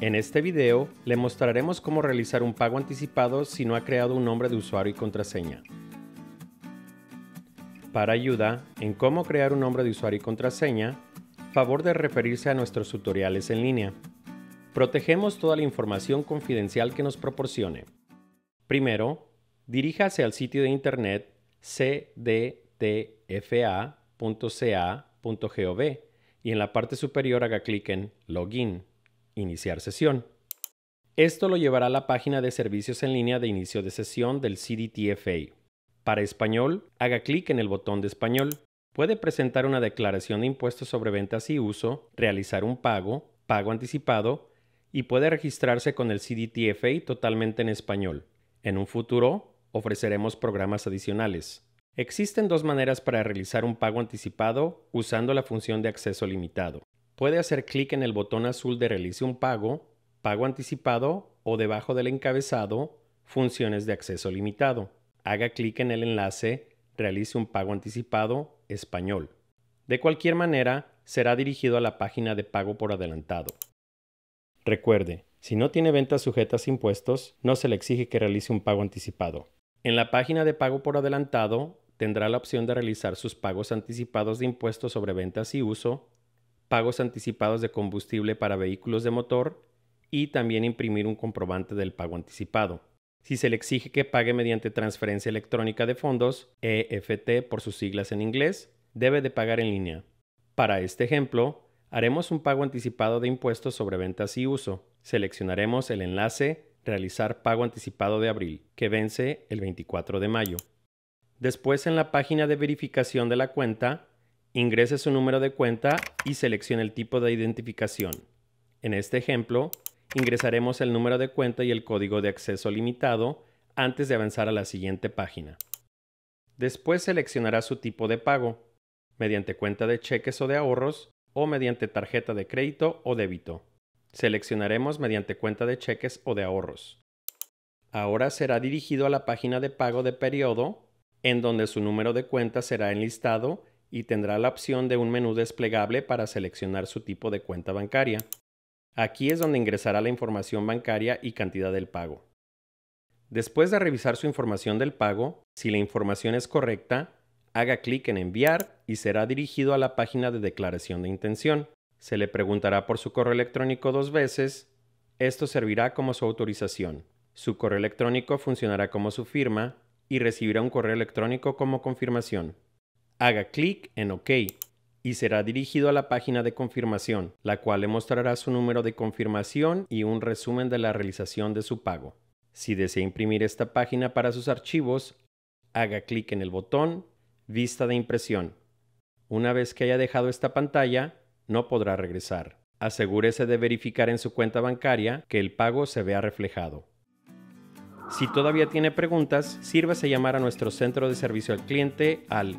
En este video le mostraremos cómo realizar un pago anticipado si no ha creado un nombre de usuario y contraseña. Para ayuda en cómo crear un nombre de usuario y contraseña, favor de referirse a nuestros tutoriales en línea. Protegemos toda la información confidencial que nos proporcione. Primero, diríjase al sitio de internet cdtfa.ca.gov y en la parte superior haga clic en Login. Iniciar sesión. Esto lo llevará a la página de servicios en línea de inicio de sesión del CDTFA. Para español, haga clic en el botón de español. Puede presentar una declaración de impuestos sobre ventas y uso, realizar un pago, pago anticipado, y puede registrarse con el CDTFA totalmente en español. En un futuro, ofreceremos programas adicionales. Existen dos maneras para realizar un pago anticipado usando la función de acceso limitado puede hacer clic en el botón azul de Realice un pago, Pago anticipado o debajo del encabezado Funciones de acceso limitado. Haga clic en el enlace Realice un pago anticipado español. De cualquier manera, será dirigido a la página de pago por adelantado. Recuerde, si no tiene ventas sujetas a impuestos, no se le exige que realice un pago anticipado. En la página de pago por adelantado, tendrá la opción de realizar sus pagos anticipados de impuestos sobre ventas y uso pagos anticipados de combustible para vehículos de motor y también imprimir un comprobante del pago anticipado. Si se le exige que pague mediante transferencia electrónica de fondos, EFT por sus siglas en inglés, debe de pagar en línea. Para este ejemplo, haremos un pago anticipado de impuestos sobre ventas y uso. Seleccionaremos el enlace Realizar pago anticipado de abril, que vence el 24 de mayo. Después, en la página de verificación de la cuenta, Ingrese su número de cuenta y seleccione el tipo de identificación. En este ejemplo, ingresaremos el número de cuenta y el código de acceso limitado antes de avanzar a la siguiente página. Después seleccionará su tipo de pago, mediante cuenta de cheques o de ahorros, o mediante tarjeta de crédito o débito. Seleccionaremos mediante cuenta de cheques o de ahorros. Ahora será dirigido a la página de pago de periodo, en donde su número de cuenta será enlistado y tendrá la opción de un menú desplegable para seleccionar su tipo de cuenta bancaria. Aquí es donde ingresará la información bancaria y cantidad del pago. Después de revisar su información del pago, si la información es correcta, haga clic en enviar y será dirigido a la página de declaración de intención. Se le preguntará por su correo electrónico dos veces. Esto servirá como su autorización. Su correo electrónico funcionará como su firma y recibirá un correo electrónico como confirmación. Haga clic en OK y será dirigido a la página de confirmación, la cual le mostrará su número de confirmación y un resumen de la realización de su pago. Si desea imprimir esta página para sus archivos, haga clic en el botón Vista de impresión. Una vez que haya dejado esta pantalla, no podrá regresar. Asegúrese de verificar en su cuenta bancaria que el pago se vea reflejado. Si todavía tiene preguntas, sírvase llamar a nuestro centro de servicio al cliente al